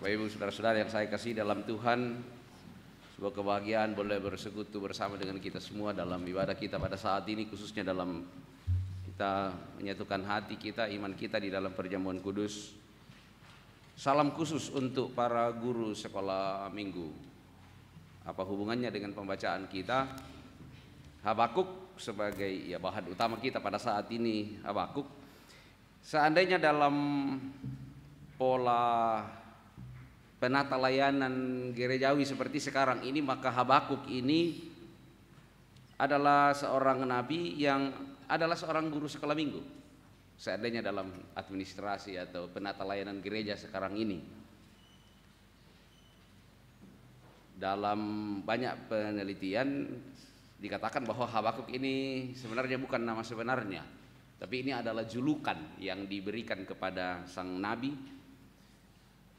Bapak Ibu saudara-saudara yang saya kasih dalam Tuhan, sebuah kebahagiaan boleh bersekutu bersama dengan kita semua dalam ibadah kita pada saat ini khususnya dalam kita menyatukan hati kita, iman kita di dalam perjamuan kudus. Salam khusus untuk para guru sekolah minggu. Apa hubungannya dengan pembacaan kita? Habakuk sebagai ya bahan utama kita pada saat ini Habakuk. Seandainya dalam pola penata layanan gerejawi seperti sekarang ini maka Habakuk ini adalah seorang nabi yang adalah seorang guru sekolah minggu seandainya dalam administrasi atau penata layanan gereja sekarang ini dalam banyak penelitian dikatakan bahwa Habakuk ini sebenarnya bukan nama sebenarnya, tapi ini adalah julukan yang diberikan kepada sang nabi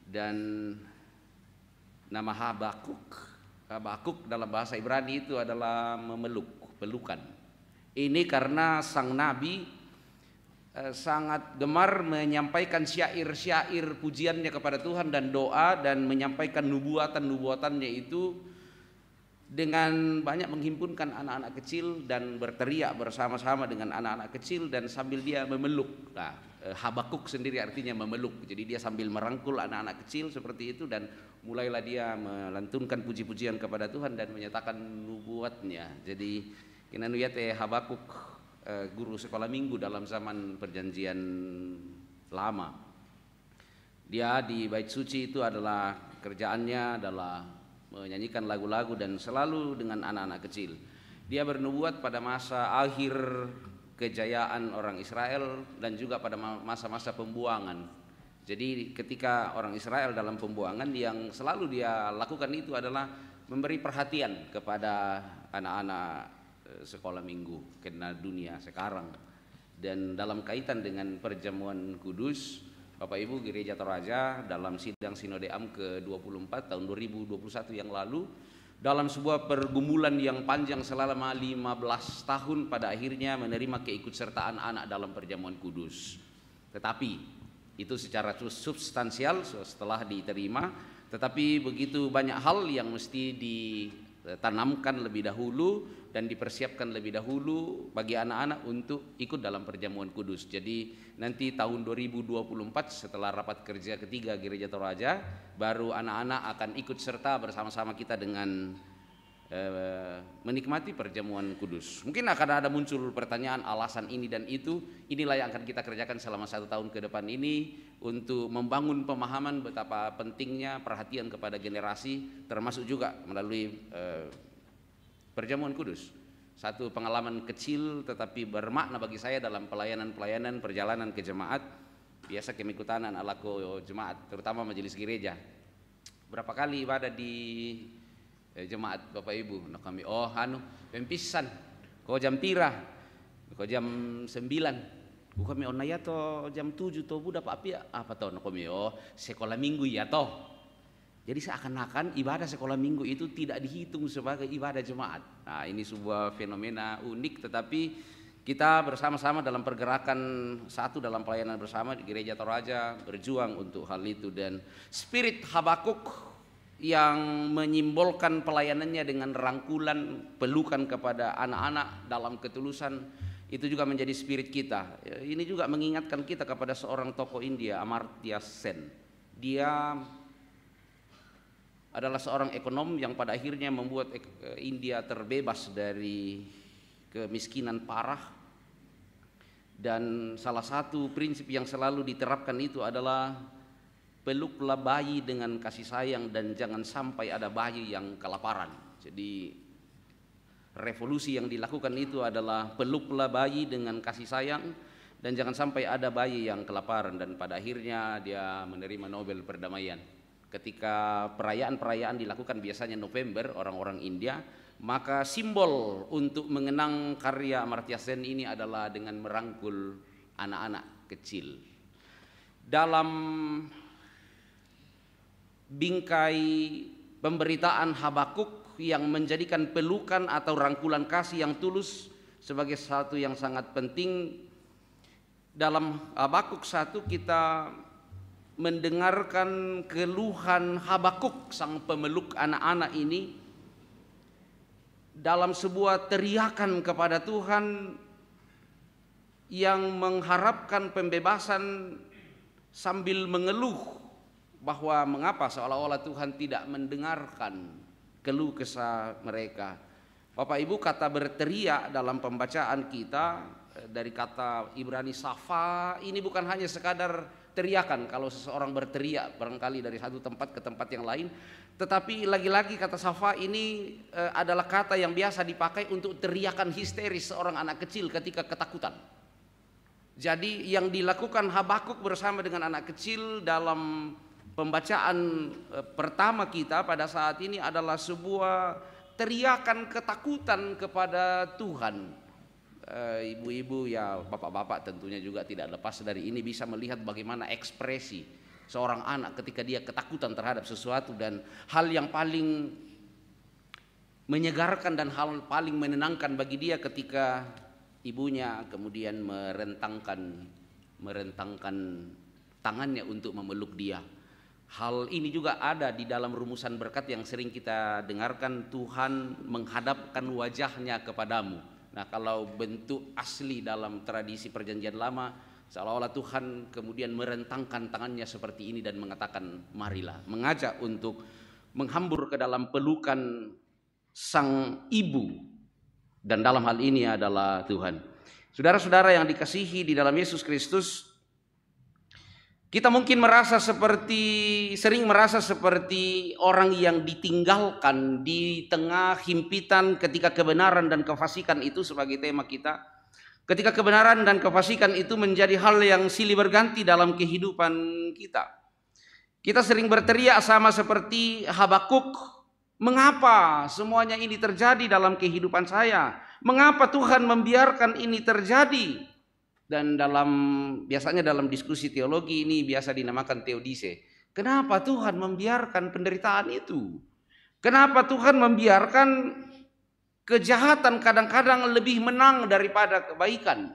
dan Nama Habakuk. Habakuk dalam bahasa Ibrani itu adalah memeluk, pelukan. Ini karena sang nabi eh, sangat gemar menyampaikan syair-syair pujiannya kepada Tuhan dan doa dan menyampaikan nubuatan-nubuatannya itu dengan banyak menghimpunkan anak-anak kecil dan berteriak bersama-sama dengan anak-anak kecil dan sambil dia memeluk. Nah, eh, Habakuk sendiri artinya memeluk. Jadi dia sambil merangkul anak-anak kecil seperti itu dan mulailah dia melantunkan puji-pujian kepada Tuhan dan menyatakan nubuatnya. Jadi kita lihat eh, Habakuk eh, guru sekolah minggu dalam zaman perjanjian lama. Dia di bait suci itu adalah kerjaannya adalah menyanyikan lagu-lagu dan selalu dengan anak-anak kecil. Dia bernubuat pada masa akhir kejayaan orang Israel dan juga pada masa-masa pembuangan. Jadi ketika orang Israel dalam pembuangan yang selalu dia lakukan itu adalah memberi perhatian kepada anak-anak eh, sekolah minggu karena dunia sekarang. Dan dalam kaitan dengan perjamuan kudus, Bapak Ibu Gereja Toraja dalam sidang Sinode AM ke-24 tahun 2021 yang lalu dalam sebuah pergumulan yang panjang selama 15 tahun pada akhirnya menerima keikutsertaan anak dalam perjamuan kudus. Tetapi itu secara substansial setelah diterima tetapi begitu banyak hal yang mesti di Eh, tanamkan lebih dahulu dan dipersiapkan lebih dahulu bagi anak-anak untuk ikut dalam perjamuan kudus. Jadi nanti tahun 2024 setelah rapat kerja ketiga Gereja Toraja baru anak-anak akan ikut serta bersama-sama kita dengan Eh, menikmati perjamuan kudus. Mungkin akan ada muncul pertanyaan alasan ini dan itu, inilah yang akan kita kerjakan selama satu tahun ke depan ini untuk membangun pemahaman betapa pentingnya perhatian kepada generasi, termasuk juga melalui eh, perjamuan kudus. Satu pengalaman kecil tetapi bermakna bagi saya dalam pelayanan-pelayanan perjalanan ke jemaat, biasa kemikutanan ala jemaat, terutama majelis gereja. Berapa kali ibadah di eh, jemaat Bapak Ibu. Nah kami oh anu pempisan kau jam tira. kau jam sembilan ku kami onaya ya to jam tujuh to budak apa ya apa to nah kami oh sekolah minggu ya to jadi seakan-akan ibadah sekolah minggu itu tidak dihitung sebagai ibadah jemaat. Nah ini sebuah fenomena unik tetapi kita bersama-sama dalam pergerakan satu dalam pelayanan bersama di gereja Toraja berjuang untuk hal itu dan spirit Habakuk yang menyimbolkan pelayanannya dengan rangkulan pelukan kepada anak-anak dalam ketulusan itu juga menjadi spirit kita. Ya, ini juga mengingatkan kita kepada seorang tokoh India, Amartya Sen. Dia adalah seorang ekonom yang pada akhirnya membuat eh, India terbebas dari kemiskinan parah dan salah satu prinsip yang selalu diterapkan itu adalah peluklah bayi dengan kasih sayang dan jangan sampai ada bayi yang kelaparan. Jadi revolusi yang dilakukan itu adalah peluklah bayi dengan kasih sayang dan jangan sampai ada bayi yang kelaparan dan pada akhirnya dia menerima Nobel perdamaian. Ketika perayaan-perayaan dilakukan biasanya November orang-orang India, maka simbol untuk mengenang karya Amartya Sen ini adalah dengan merangkul anak-anak kecil. Dalam bingkai pemberitaan Habakuk yang menjadikan pelukan atau rangkulan kasih yang tulus sebagai satu yang sangat penting dalam Habakuk satu kita mendengarkan keluhan Habakuk sang pemeluk anak-anak ini dalam sebuah teriakan kepada Tuhan yang mengharapkan pembebasan sambil mengeluh bahwa mengapa seolah-olah Tuhan tidak mendengarkan keluh kesah mereka. Bapak Ibu kata berteriak dalam pembacaan kita eh, dari kata Ibrani Safa ini bukan hanya sekadar teriakan kalau seseorang berteriak barangkali dari satu tempat ke tempat yang lain tetapi lagi-lagi kata Safa ini eh, adalah kata yang biasa dipakai untuk teriakan histeris seorang anak kecil ketika ketakutan jadi yang dilakukan Habakuk bersama dengan anak kecil dalam Pembacaan e, pertama kita pada saat ini adalah sebuah teriakan ketakutan kepada Tuhan. E, ibu-ibu ya bapak-bapak tentunya juga tidak lepas dari ini bisa melihat bagaimana ekspresi seorang anak ketika dia ketakutan terhadap sesuatu dan hal yang paling menyegarkan dan hal paling menenangkan bagi dia ketika ibunya kemudian merentangkan merentangkan tangannya untuk memeluk dia Hal ini juga ada di dalam rumusan berkat yang sering kita dengarkan Tuhan menghadapkan wajahnya kepadamu. Nah kalau bentuk asli dalam tradisi perjanjian lama seolah-olah Tuhan kemudian merentangkan tangannya seperti ini dan mengatakan marilah. Mengajak untuk menghambur ke dalam pelukan sang ibu dan dalam hal ini adalah Tuhan. Saudara-saudara yang dikasihi di dalam Yesus Kristus, kita mungkin merasa seperti sering merasa seperti orang yang ditinggalkan di tengah himpitan ketika kebenaran dan kefasikan itu sebagai tema kita. Ketika kebenaran dan kefasikan itu menjadi hal yang silih berganti dalam kehidupan kita. Kita sering berteriak sama seperti Habakuk, mengapa semuanya ini terjadi dalam kehidupan saya? Mengapa Tuhan membiarkan ini terjadi? dan dalam biasanya dalam diskusi teologi ini biasa dinamakan teodise. Kenapa Tuhan membiarkan penderitaan itu? Kenapa Tuhan membiarkan kejahatan kadang-kadang lebih menang daripada kebaikan?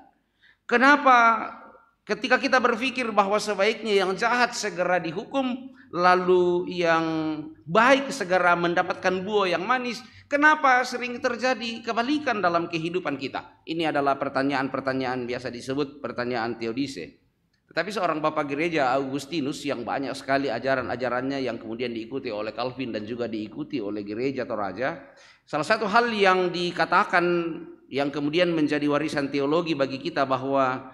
Kenapa ketika kita berpikir bahwa sebaiknya yang jahat segera dihukum, lalu yang baik segera mendapatkan buah yang manis, Kenapa sering terjadi kebalikan dalam kehidupan kita? Ini adalah pertanyaan-pertanyaan biasa disebut pertanyaan teodise. Tetapi seorang bapak gereja Augustinus yang banyak sekali ajaran-ajarannya yang kemudian diikuti oleh Calvin dan juga diikuti oleh gereja Toraja, salah satu hal yang dikatakan yang kemudian menjadi warisan teologi bagi kita bahwa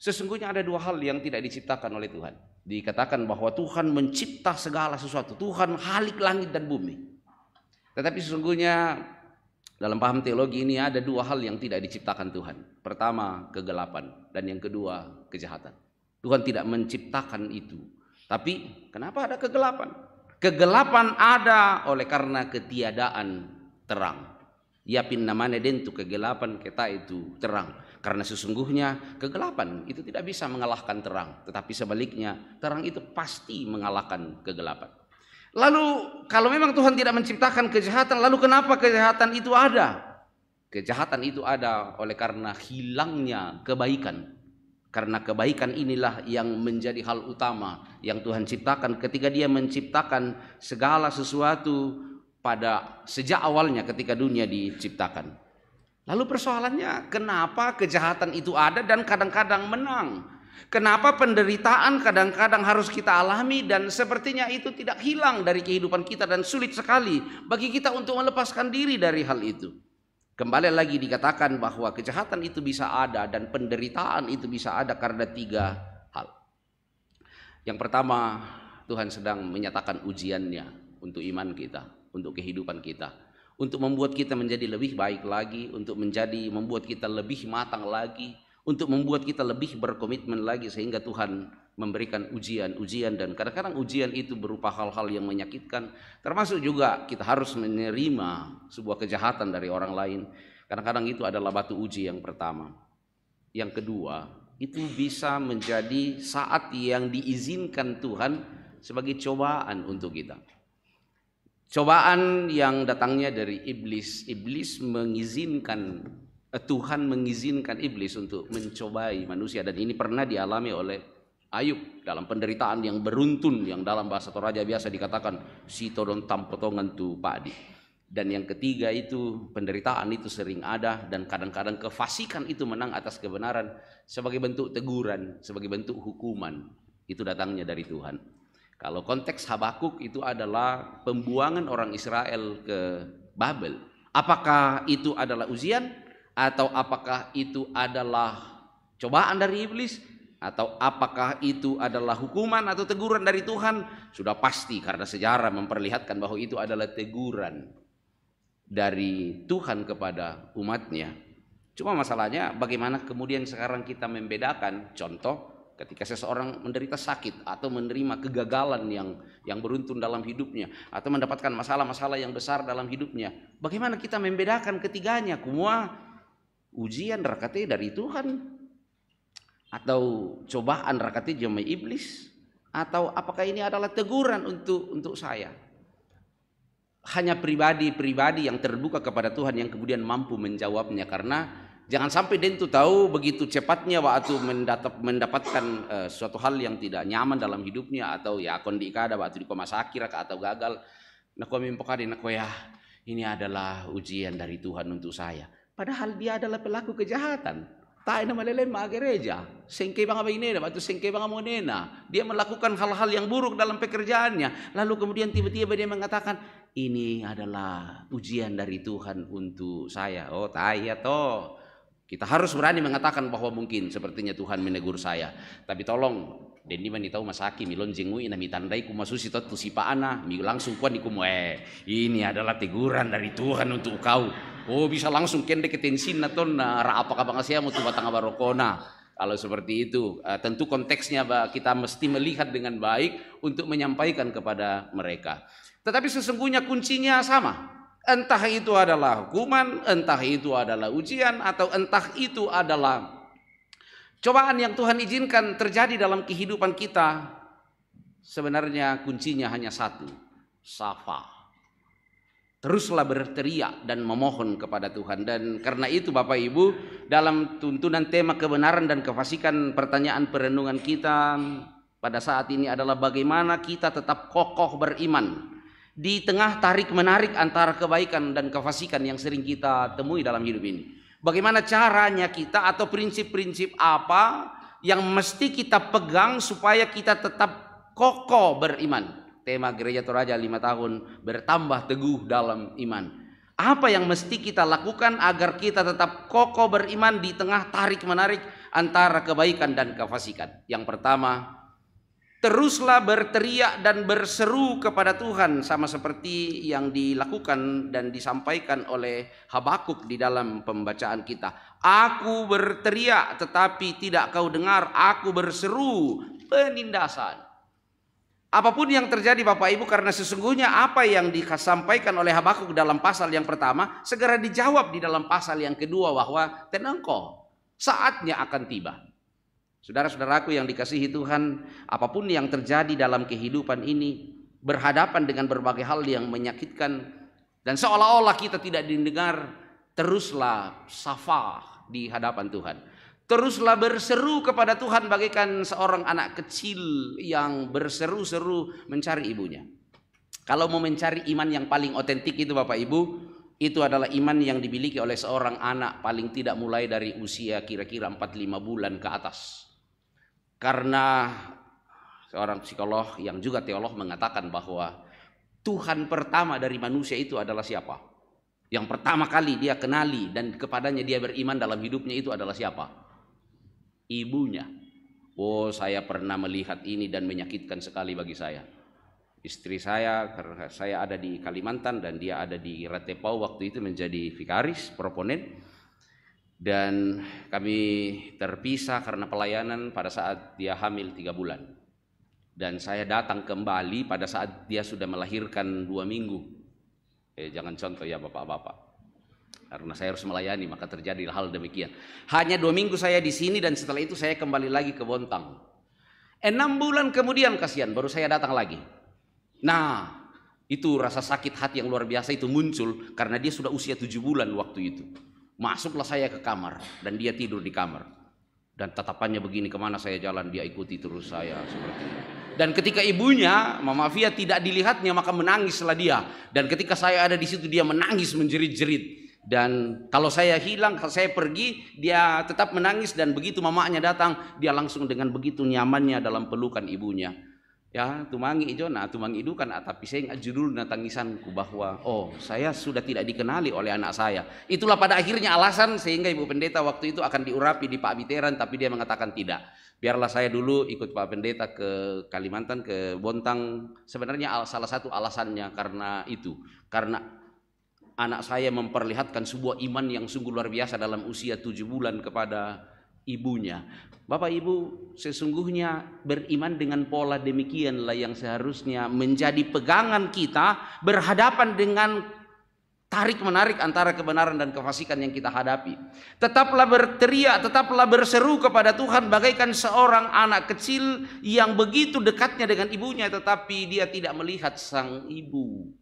sesungguhnya ada dua hal yang tidak diciptakan oleh Tuhan. Dikatakan bahwa Tuhan mencipta segala sesuatu, Tuhan halik langit dan bumi. Tetapi sesungguhnya dalam paham teologi ini ada dua hal yang tidak diciptakan Tuhan. Pertama, kegelapan dan yang kedua, kejahatan. Tuhan tidak menciptakan itu. Tapi kenapa ada kegelapan? Kegelapan ada oleh karena ketiadaan terang. Yapin namanya dentu kegelapan kita itu terang. Karena sesungguhnya kegelapan itu tidak bisa mengalahkan terang. Tetapi sebaliknya terang itu pasti mengalahkan kegelapan. Lalu kalau memang Tuhan tidak menciptakan kejahatan, lalu kenapa kejahatan itu ada? Kejahatan itu ada oleh karena hilangnya kebaikan. Karena kebaikan inilah yang menjadi hal utama yang Tuhan ciptakan ketika Dia menciptakan segala sesuatu pada sejak awalnya ketika dunia diciptakan. Lalu persoalannya kenapa kejahatan itu ada dan kadang-kadang menang? Kenapa penderitaan kadang-kadang harus kita alami dan sepertinya itu tidak hilang dari kehidupan kita dan sulit sekali bagi kita untuk melepaskan diri dari hal itu. Kembali lagi dikatakan bahwa kejahatan itu bisa ada dan penderitaan itu bisa ada karena tiga hal. Yang pertama, Tuhan sedang menyatakan ujiannya untuk iman kita, untuk kehidupan kita, untuk membuat kita menjadi lebih baik lagi, untuk menjadi membuat kita lebih matang lagi, untuk membuat kita lebih berkomitmen lagi sehingga Tuhan memberikan ujian-ujian dan kadang-kadang ujian itu berupa hal-hal yang menyakitkan termasuk juga kita harus menerima sebuah kejahatan dari orang lain kadang-kadang itu adalah batu uji yang pertama yang kedua itu bisa menjadi saat yang diizinkan Tuhan sebagai cobaan untuk kita cobaan yang datangnya dari iblis iblis mengizinkan Tuhan mengizinkan iblis untuk mencobai manusia dan ini pernah dialami oleh Ayub dalam penderitaan yang beruntun yang dalam bahasa Toraja biasa dikatakan si todon tam potongan tu padi. Dan yang ketiga itu penderitaan itu sering ada dan kadang-kadang kefasikan itu menang atas kebenaran sebagai bentuk teguran, sebagai bentuk hukuman. Itu datangnya dari Tuhan. Kalau konteks Habakuk itu adalah pembuangan orang Israel ke Babel. Apakah itu adalah ujian? atau apakah itu adalah cobaan dari iblis atau apakah itu adalah hukuman atau teguran dari Tuhan sudah pasti karena sejarah memperlihatkan bahwa itu adalah teguran dari Tuhan kepada umatnya cuma masalahnya bagaimana kemudian sekarang kita membedakan contoh ketika seseorang menderita sakit atau menerima kegagalan yang yang beruntun dalam hidupnya atau mendapatkan masalah-masalah yang besar dalam hidupnya bagaimana kita membedakan ketiganya kumua ujian rakati dari Tuhan atau cobaan rakati jemaah iblis atau apakah ini adalah teguran untuk untuk saya hanya pribadi-pribadi yang terbuka kepada Tuhan yang kemudian mampu menjawabnya karena jangan sampai dia itu tahu begitu cepatnya waktu mendatap, mendapatkan uh, suatu hal yang tidak nyaman dalam hidupnya atau ya kondika ada waktu di koma sakit atau gagal nah kami pokari nah ya ini adalah ujian dari Tuhan untuk saya Padahal dia adalah pelaku kejahatan. Tak nama lele ma gereja. Sengke bang abang nena, batu sengke bang nena. Dia melakukan hal-hal yang buruk dalam pekerjaannya. Lalu kemudian tiba-tiba dia mengatakan, ini adalah ujian dari Tuhan untuk saya. Oh, ya toh. Kita harus berani mengatakan bahwa mungkin sepertinya Tuhan menegur saya. Tapi tolong, Deni mani tahu masaki milon jengui nami tandai ku masusi tu tu sipa ana, langsung kuan ikum eh ini adalah teguran dari Tuhan untuk kau. Oh bisa langsung kende ketensin ton na apa kabang saya mutu batang barokona. Kalau seperti itu, eh, tentu konteksnya kita mesti melihat dengan baik untuk menyampaikan kepada mereka. Tetapi sesungguhnya kuncinya sama. Entah itu adalah hukuman, entah itu adalah ujian, atau entah itu adalah cobaan yang Tuhan izinkan terjadi dalam kehidupan kita. Sebenarnya kuncinya hanya satu, safa. Teruslah berteriak dan memohon kepada Tuhan. Dan karena itu Bapak Ibu, dalam tuntunan tema kebenaran dan kefasikan pertanyaan perenungan kita pada saat ini adalah bagaimana kita tetap kokoh beriman di tengah tarik menarik antara kebaikan dan kefasikan yang sering kita temui dalam hidup ini. Bagaimana caranya kita atau prinsip-prinsip apa yang mesti kita pegang supaya kita tetap kokoh beriman. Tema gereja Toraja lima tahun bertambah teguh dalam iman. Apa yang mesti kita lakukan agar kita tetap kokoh beriman di tengah tarik menarik antara kebaikan dan kefasikan? Yang pertama, teruslah berteriak dan berseru kepada Tuhan sama seperti yang dilakukan dan disampaikan oleh Habakuk di dalam pembacaan kita. Aku berteriak tetapi tidak kau dengar, aku berseru penindasan Apapun yang terjadi Bapak Ibu karena sesungguhnya apa yang disampaikan oleh Habakuk dalam pasal yang pertama segera dijawab di dalam pasal yang kedua bahwa tenang kok saatnya akan tiba. Saudara-saudaraku yang dikasihi Tuhan, apapun yang terjadi dalam kehidupan ini berhadapan dengan berbagai hal yang menyakitkan dan seolah-olah kita tidak didengar, teruslah safah di hadapan Tuhan. Teruslah berseru kepada Tuhan bagaikan seorang anak kecil yang berseru-seru mencari ibunya. Kalau mau mencari iman yang paling otentik itu Bapak Ibu, itu adalah iman yang dimiliki oleh seorang anak paling tidak mulai dari usia kira-kira 4-5 bulan ke atas. Karena seorang psikolog yang juga teolog mengatakan bahwa Tuhan pertama dari manusia itu adalah siapa? Yang pertama kali dia kenali dan kepadanya dia beriman dalam hidupnya itu adalah siapa? ibunya. Oh, saya pernah melihat ini dan menyakitkan sekali bagi saya. Istri saya, karena saya ada di Kalimantan dan dia ada di Ratepau waktu itu menjadi vikaris, proponen. Dan kami terpisah karena pelayanan pada saat dia hamil tiga bulan. Dan saya datang kembali pada saat dia sudah melahirkan dua minggu. Eh, jangan contoh ya bapak-bapak. Karena saya harus melayani, maka terjadi hal demikian. Hanya dua minggu saya di sini dan setelah itu saya kembali lagi ke Bontang. Enam bulan kemudian kasihan, baru saya datang lagi. Nah, itu rasa sakit hati yang luar biasa itu muncul karena dia sudah usia tujuh bulan waktu itu. Masuklah saya ke kamar dan dia tidur di kamar. Dan tatapannya begini kemana saya jalan dia ikuti terus saya seperti itu. Dan ketika ibunya, Mama Fia tidak dilihatnya maka menangislah dia. Dan ketika saya ada di situ dia menangis menjerit-jerit. Dan kalau saya hilang, kalau saya pergi, dia tetap menangis dan begitu mamanya datang, dia langsung dengan begitu nyamannya dalam pelukan ibunya. Ya, tumangi ijo, nah tumangi itu kan ah, tapi saya ingat judul na tangisanku bahwa oh saya sudah tidak dikenali oleh anak saya. Itulah pada akhirnya alasan sehingga ibu pendeta waktu itu akan diurapi di Pak Biteran tapi dia mengatakan tidak. Biarlah saya dulu ikut Pak Pendeta ke Kalimantan ke Bontang. Sebenarnya salah satu alasannya karena itu, karena anak saya memperlihatkan sebuah iman yang sungguh luar biasa dalam usia tujuh bulan kepada ibunya. Bapak Ibu, sesungguhnya beriman dengan pola demikianlah yang seharusnya menjadi pegangan kita berhadapan dengan tarik menarik antara kebenaran dan kefasikan yang kita hadapi. Tetaplah berteriak, tetaplah berseru kepada Tuhan bagaikan seorang anak kecil yang begitu dekatnya dengan ibunya tetapi dia tidak melihat sang ibu.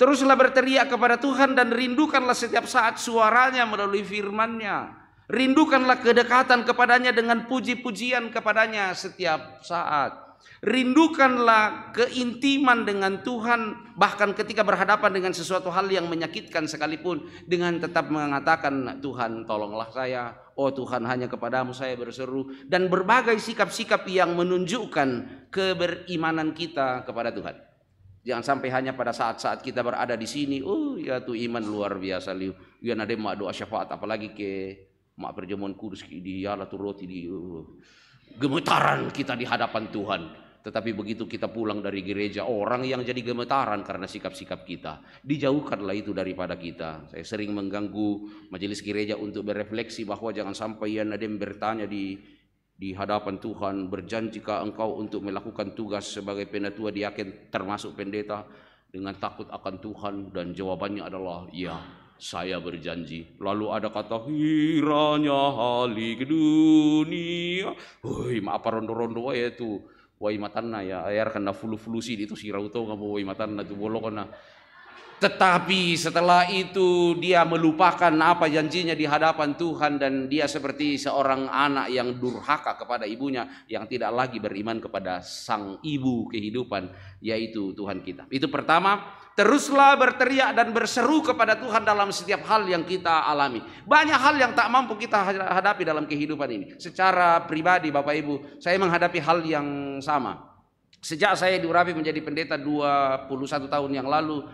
Teruslah berteriak kepada Tuhan dan rindukanlah setiap saat suaranya melalui firman-Nya. Rindukanlah kedekatan kepadanya dengan puji-pujian kepadanya setiap saat. Rindukanlah keintiman dengan Tuhan bahkan ketika berhadapan dengan sesuatu hal yang menyakitkan sekalipun dengan tetap mengatakan Tuhan tolonglah saya, oh Tuhan hanya kepadamu saya berseru dan berbagai sikap-sikap yang menunjukkan keberimanan kita kepada Tuhan. Jangan sampai hanya pada saat-saat kita berada di sini, oh ya tuh iman luar biasa liu. Ya nade mak doa syafaat apalagi ke mak perjamuan kudus di Allah ya tuh roti di uh, gemetaran kita di hadapan Tuhan. Tetapi begitu kita pulang dari gereja, orang yang jadi gemetaran karena sikap-sikap kita. Dijauhkanlah itu daripada kita. Saya sering mengganggu majelis gereja untuk berefleksi bahwa jangan sampai ya Nadim bertanya di di hadapan Tuhan berjanjikah engkau untuk melakukan tugas sebagai penatua diaken termasuk pendeta dengan takut akan Tuhan dan jawabannya adalah ya saya berjanji lalu ada kata hiranya halik dunia Hui, maaf rondo-rondo ya itu woi matanna ya ayar kena fulu-fulu sih itu rauto nggak kamu woi matanna tu bolokana tetapi setelah itu dia melupakan apa janjinya di hadapan Tuhan dan dia seperti seorang anak yang durhaka kepada ibunya yang tidak lagi beriman kepada sang ibu kehidupan yaitu Tuhan kita. Itu pertama, teruslah berteriak dan berseru kepada Tuhan dalam setiap hal yang kita alami. Banyak hal yang tak mampu kita hadapi dalam kehidupan ini. Secara pribadi Bapak Ibu, saya menghadapi hal yang sama. Sejak saya diurapi menjadi pendeta 21 tahun yang lalu,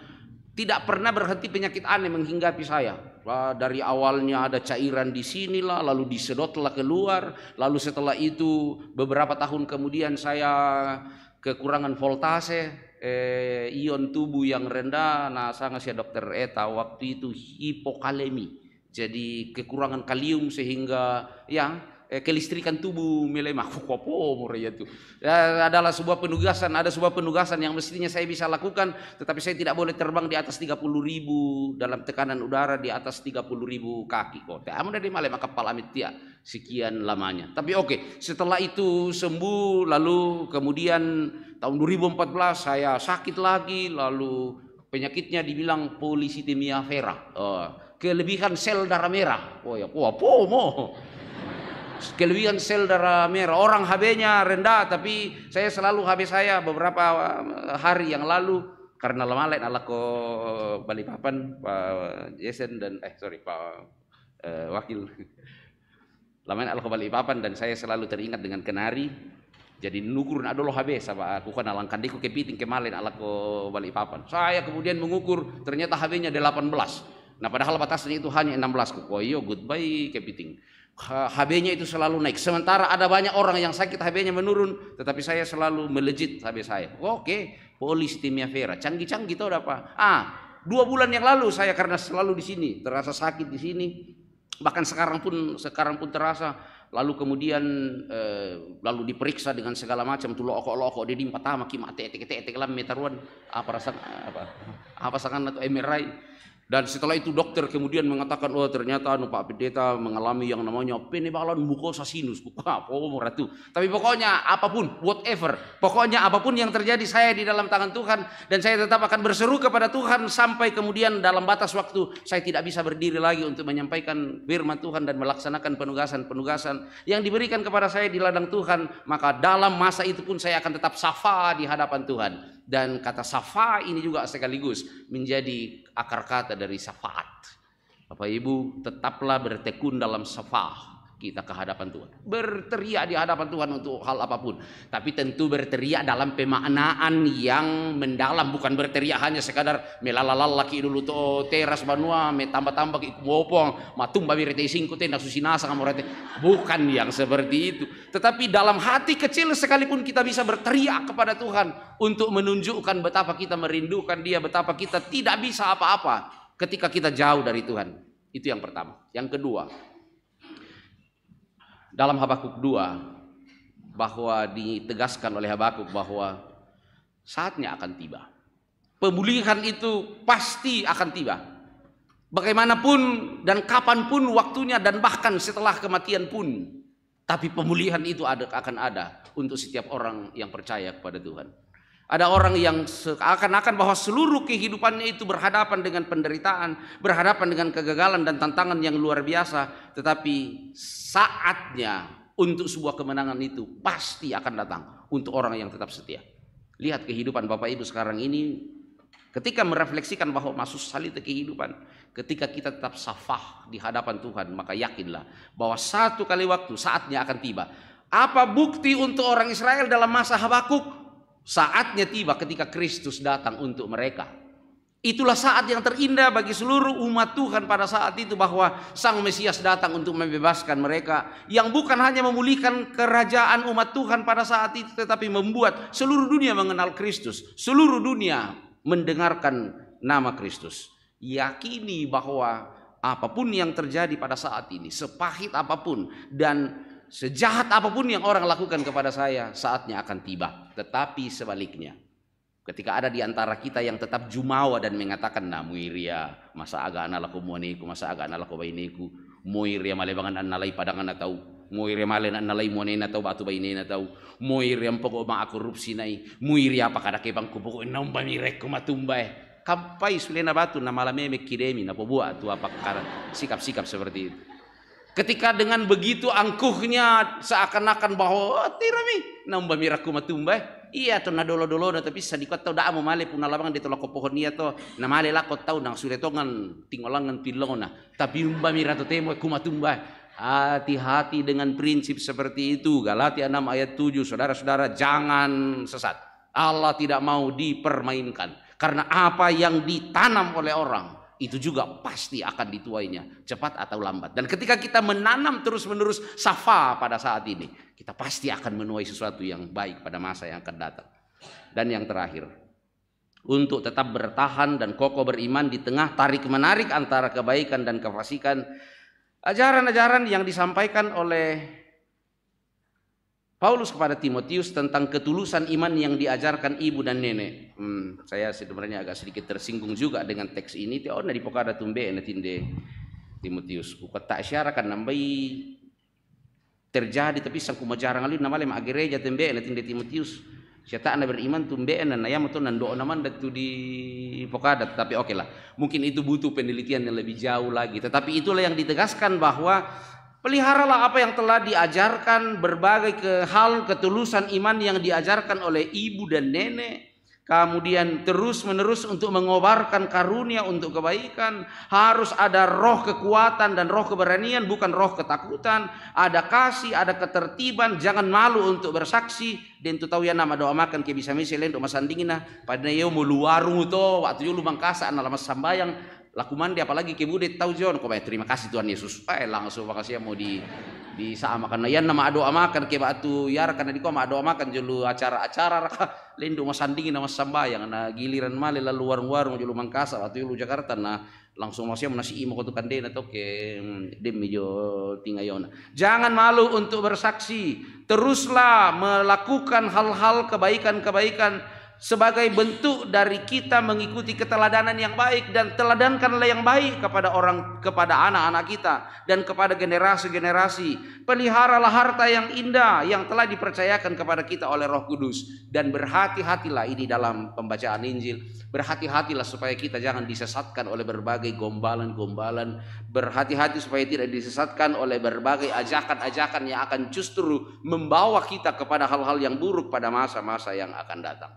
tidak pernah berhenti penyakit aneh menghinggapi saya. Wah, dari awalnya ada cairan di sinilah, lalu disedotlah keluar, lalu setelah itu beberapa tahun kemudian saya kekurangan voltase, eh, ion tubuh yang rendah. Nah, saya ngasih dokter Eta eh, waktu itu hipokalemi. Jadi kekurangan kalium sehingga ya eh, kelistrikan tubuh melemah. Kopo itu. ya, Adalah sebuah penugasan, ada sebuah penugasan yang mestinya saya bisa lakukan, tetapi saya tidak boleh terbang di atas 30 ribu dalam tekanan udara di atas 30 ribu kaki. Kok, amun ah, dari malam kapal Amitia ya, sekian lamanya. Tapi oke, okay, setelah itu sembuh, lalu kemudian tahun 2014 saya sakit lagi, lalu penyakitnya dibilang polisitemia vera. Oh, kelebihan sel darah merah. Oh ya, oh, pomo kelebihan sel darah merah. Orang HB-nya rendah tapi saya selalu HB saya beberapa eh, hari yang lalu karena lama lain ala ko eh, Balikpapan Pak Jason dan eh sorry Pak eh, Wakil lamain ala ko Balikpapan dan saya selalu teringat dengan kenari jadi nukur nak dulu HB sama aku kan alangkan diku kepiting kemalin ala ko Balikpapan saya kemudian mengukur ternyata HB-nya 18 nah padahal batasnya itu hanya 16 ku koyo oh iya, goodbye kepiting HB-nya itu selalu naik. Sementara ada banyak orang yang sakit HB-nya menurun, tetapi saya selalu melejit HB saya. Oke, polistimia vera, canggih-canggih tau apa? Ah, dua bulan yang lalu saya karena selalu di sini, terasa sakit di sini, bahkan sekarang pun sekarang pun terasa. Lalu kemudian eh, lalu diperiksa dengan segala macam tuh lokok-lokok di dimpa tama kima tete tete tete lam metaruan apa rasa apa apa sangat kan atau MRI dan setelah itu dokter kemudian mengatakan, oh ternyata anu Pak Pendeta mengalami yang namanya penebalan mukosa sinus. Oh, ratu. Tapi pokoknya apapun, whatever. Pokoknya apapun yang terjadi saya di dalam tangan Tuhan. Dan saya tetap akan berseru kepada Tuhan sampai kemudian dalam batas waktu saya tidak bisa berdiri lagi untuk menyampaikan firman Tuhan dan melaksanakan penugasan-penugasan yang diberikan kepada saya di ladang Tuhan. Maka dalam masa itu pun saya akan tetap safa di hadapan Tuhan dan kata safa ini juga sekaligus menjadi akar kata dari safaat. Bapak Ibu tetaplah bertekun dalam safa kita ke hadapan Tuhan. Berteriak di hadapan Tuhan untuk hal apapun. Tapi tentu berteriak dalam pemaknaan yang mendalam. Bukan berteriak hanya sekadar melalalalaki dulu to teras banua metambah-tambah ke kumopong matumba birete isingku tenda susinasa kamurete. Bukan yang seperti itu. Tetapi dalam hati kecil sekalipun kita bisa berteriak kepada Tuhan untuk menunjukkan betapa kita merindukan dia, betapa kita tidak bisa apa-apa ketika kita jauh dari Tuhan. Itu yang pertama. Yang kedua, dalam Habakuk 2 bahwa ditegaskan oleh Habakuk bahwa saatnya akan tiba. Pemulihan itu pasti akan tiba. Bagaimanapun dan kapanpun waktunya dan bahkan setelah kematian pun. Tapi pemulihan itu ada, akan ada untuk setiap orang yang percaya kepada Tuhan. Ada orang yang seakan-akan bahwa seluruh kehidupannya itu berhadapan dengan penderitaan, berhadapan dengan kegagalan dan tantangan yang luar biasa, tetapi saatnya untuk sebuah kemenangan itu pasti akan datang untuk orang yang tetap setia. Lihat kehidupan Bapak Ibu sekarang ini ketika merefleksikan bahwa masuk salita kehidupan, ketika kita tetap safah di hadapan Tuhan, maka yakinlah bahwa satu kali waktu saatnya akan tiba. Apa bukti untuk orang Israel dalam masa Habakuk? Saatnya tiba ketika Kristus datang untuk mereka. Itulah saat yang terindah bagi seluruh umat Tuhan pada saat itu bahwa Sang Mesias datang untuk membebaskan mereka yang bukan hanya memulihkan kerajaan umat Tuhan pada saat itu tetapi membuat seluruh dunia mengenal Kristus, seluruh dunia mendengarkan nama Kristus. Yakini bahwa apapun yang terjadi pada saat ini, sepahit apapun dan sejahat apapun yang orang lakukan kepada saya, saatnya akan tiba. Tetapi sebaliknya, ketika ada di antara kita yang tetap jumawa dan mengatakan, nah muiria, ya, masa agana laku muaniku, masa agana laku bainiku, muiria ya, malebangan analai padangan atau muiria malen an nalai mone ya, na tau batu baini na tau muiria pokok poko ma korupsi nai muiria apa kada ke bang kupoko nam ba mirek ko matumbai kampai sulena batu na malame mekiremi kiremi na pobua tu apa sikap-sikap seperti itu Ketika dengan begitu angkuhnya seakan-akan bahwa oh, tirami nambah miraku tumbah Iya to na dolo-dolo na tapi sadikot tau mau nah, male puna labang di tolak pohon iya to na male lakot tau nang suretongan tinggalangan tilona. Tapi umba mirato temo kumatumbah. Hati-hati dengan prinsip seperti itu. Galatia 6 ayat 7 saudara-saudara jangan sesat. Allah tidak mau dipermainkan. Karena apa yang ditanam oleh orang itu juga pasti akan dituainya cepat atau lambat. Dan ketika kita menanam terus-menerus safa pada saat ini, kita pasti akan menuai sesuatu yang baik pada masa yang akan datang. Dan yang terakhir, untuk tetap bertahan dan kokoh beriman di tengah tarik-menarik antara kebaikan dan kefasikan, ajaran-ajaran yang disampaikan oleh Paulus kepada Timotius tentang ketulusan iman yang diajarkan ibu dan nenek. Hmm, saya sebenarnya agak sedikit tersinggung juga dengan teks ini. Ti di dipokada tumbe tinde Timotius. bukan tak syarakan nambai terjadi tapi sangku majarang alin nama lemak gereja tumbe ena tinde Timotius. Syata anda beriman tumbe ena naya matu nando naman datu di pokada. Tapi oke lah. Mungkin itu butuh penelitian yang lebih jauh lagi. Tetapi itulah yang ditegaskan bahwa Peliharalah apa yang telah diajarkan berbagai ke hal ketulusan iman yang diajarkan oleh ibu dan nenek. Kemudian terus-menerus untuk mengobarkan karunia untuk kebaikan. Harus ada roh kekuatan dan roh keberanian bukan roh ketakutan. Ada kasih, ada ketertiban. Jangan malu untuk bersaksi. Dan itu tahu ya nama doa makan kayak bisa misalnya doa masandingin nah. Padahal ya mulu warung itu waktu dulu ya, mangkasa anak lama sambayang lakuman di apalagi kibudet john kau eh, terima kasih Tuhan Yesus eh langsung makasih ya mau di di disamakan nah, ya nama doa makan ke batu ya karena di koma doa makan julu acara-acara raka lindu mas sandingin nama sambayang na giliran male lalu warung-warung julu mangkasa waktu julu Jakarta nah langsung masih nasi mau kutukan kandena atau ke hmm, demi jo tingayona jangan malu untuk bersaksi teruslah melakukan hal-hal kebaikan-kebaikan sebagai bentuk dari kita mengikuti keteladanan yang baik dan teladankanlah yang baik kepada orang kepada anak-anak kita dan kepada generasi-generasi peliharalah harta yang indah yang telah dipercayakan kepada kita oleh Roh Kudus dan berhati-hatilah ini dalam pembacaan Injil berhati-hatilah supaya kita jangan disesatkan oleh berbagai gombalan-gombalan berhati-hati supaya tidak disesatkan oleh berbagai ajakan-ajakan yang akan justru membawa kita kepada hal-hal yang buruk pada masa-masa yang akan datang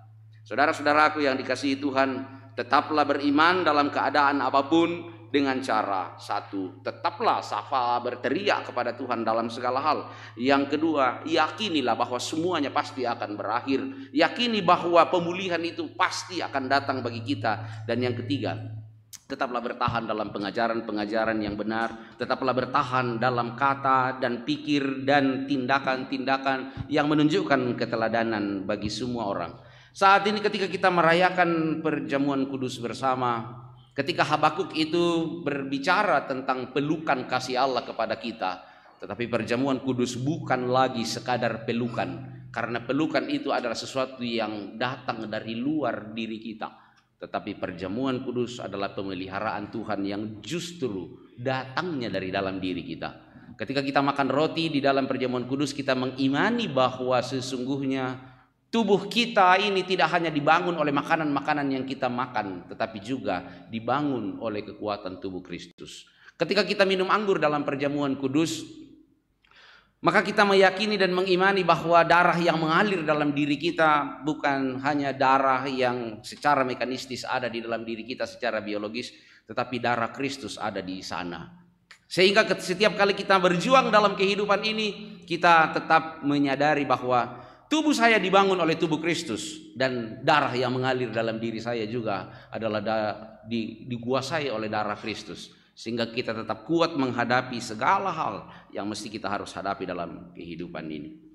Saudara-saudaraku yang dikasihi Tuhan, tetaplah beriman dalam keadaan apapun dengan cara satu, tetaplah safa berteriak kepada Tuhan dalam segala hal. Yang kedua, yakinilah bahwa semuanya pasti akan berakhir. Yakini bahwa pemulihan itu pasti akan datang bagi kita. Dan yang ketiga, Tetaplah bertahan dalam pengajaran-pengajaran yang benar, tetaplah bertahan dalam kata dan pikir dan tindakan-tindakan yang menunjukkan keteladanan bagi semua orang. Saat ini ketika kita merayakan perjamuan kudus bersama, ketika Habakuk itu berbicara tentang pelukan kasih Allah kepada kita, tetapi perjamuan kudus bukan lagi sekadar pelukan, karena pelukan itu adalah sesuatu yang datang dari luar diri kita. Tetapi perjamuan kudus adalah pemeliharaan Tuhan yang justru datangnya dari dalam diri kita. Ketika kita makan roti di dalam perjamuan kudus, kita mengimani bahwa sesungguhnya Tubuh kita ini tidak hanya dibangun oleh makanan-makanan yang kita makan, tetapi juga dibangun oleh kekuatan tubuh Kristus. Ketika kita minum anggur dalam perjamuan kudus, maka kita meyakini dan mengimani bahwa darah yang mengalir dalam diri kita bukan hanya darah yang secara mekanistis ada di dalam diri kita secara biologis, tetapi darah Kristus ada di sana. Sehingga setiap kali kita berjuang dalam kehidupan ini, kita tetap menyadari bahwa Tubuh saya dibangun oleh tubuh Kristus dan darah yang mengalir dalam diri saya juga adalah di, dikuasai oleh darah Kristus sehingga kita tetap kuat menghadapi segala hal yang mesti kita harus hadapi dalam kehidupan ini.